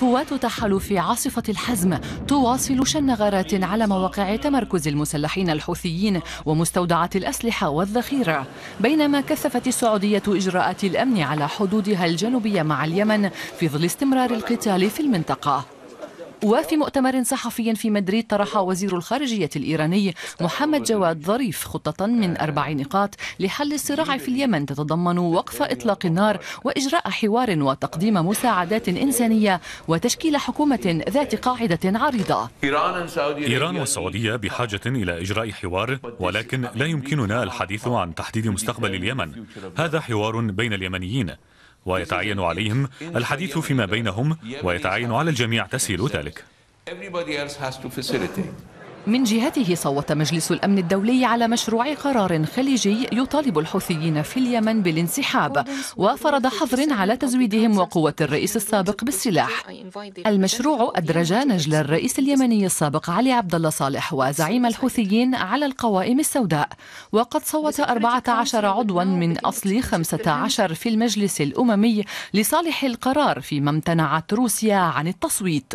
قوات تحالف عاصفة الحزم تواصل شن غارات على مواقع تمركز المسلحين الحوثيين ومستودعات الأسلحة والذخيرة بينما كثفت السعودية إجراءات الأمن على حدودها الجنوبية مع اليمن في ظل استمرار القتال في المنطقة وفي مؤتمر صحفي في مدريد طرح وزير الخارجية الإيراني محمد جواد ظريف خطة من أربع نقاط لحل الصراع في اليمن تتضمن وقف إطلاق النار وإجراء حوار وتقديم مساعدات إنسانية وتشكيل حكومة ذات قاعدة عريضة إيران والسعودية بحاجة إلى إجراء حوار ولكن لا يمكننا الحديث عن تحديد مستقبل اليمن هذا حوار بين اليمنيين ويتعين عليهم الحديث فيما بينهم ويتعين على الجميع تسهيل ذلك من جهته صوت مجلس الامن الدولي على مشروع قرار خليجي يطالب الحوثيين في اليمن بالانسحاب وفرض حظر على تزويدهم وقوه الرئيس السابق بالسلاح. المشروع ادرج نجل الرئيس اليمني السابق علي عبد الله صالح وزعيم الحوثيين على القوائم السوداء وقد صوت 14 عضوا من اصل 15 في المجلس الاممي لصالح القرار فيما امتنعت روسيا عن التصويت.